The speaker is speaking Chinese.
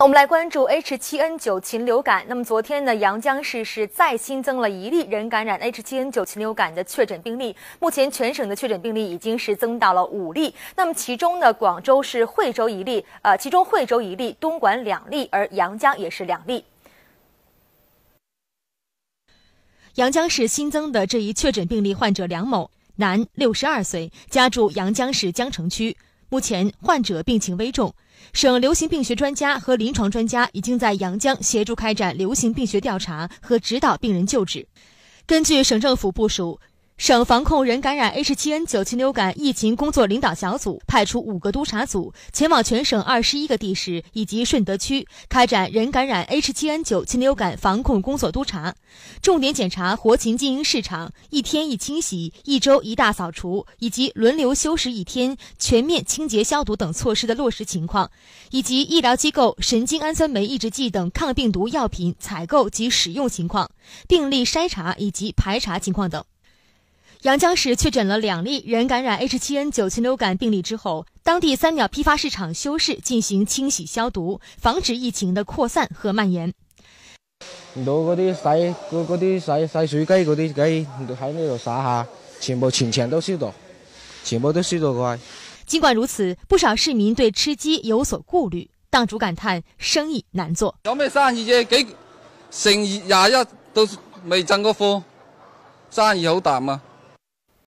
我们来关注 H7N9 禽流感。那么，昨天呢，阳江市是再新增了一例人感染 H7N9 禽流感的确诊病例。目前，全省的确诊病例已经是增到了五例。那么，其中呢，广州是惠州一例，呃，其中惠州一例，东莞两例，而阳江也是两例。阳江市新增的这一确诊病例患者梁某，男，六十二岁，家住阳江市江城区。目前患者病情危重，省流行病学专家和临床专家已经在阳江协助开展流行病学调查和指导病人救治。根据省政府部署。省防控人感染 H7N9 禽流感疫情工作领导小组派出五个督查组，前往全省二十一个地市以及顺德区开展人感染 H7N9 禽流感防控工作督查，重点检查活禽经营市场一天一清洗、一周一大扫除以及轮流休息一天、全面清洁消毒等措施的落实情况，以及医疗机构神经氨酸酶抑制剂等抗病毒药品采购及使用情况、病例筛查以及排查情况等。阳江市确诊了两例人感染 H7N9 禽流感病例之后，当地三鸟批发市场休市进行清洗消毒，防止疫情的扩散和蔓延。我嗰啲洗，嗰嗰啲洗洗水鸡嗰啲鸡喺呢度洒下，全部全场都消毒，全部都消毒噶。尽管如此，不少市民对吃鸡有所顾虑，档主感叹生意难做。有咩生意啫，几成廿一都未进过货，生意好淡啊。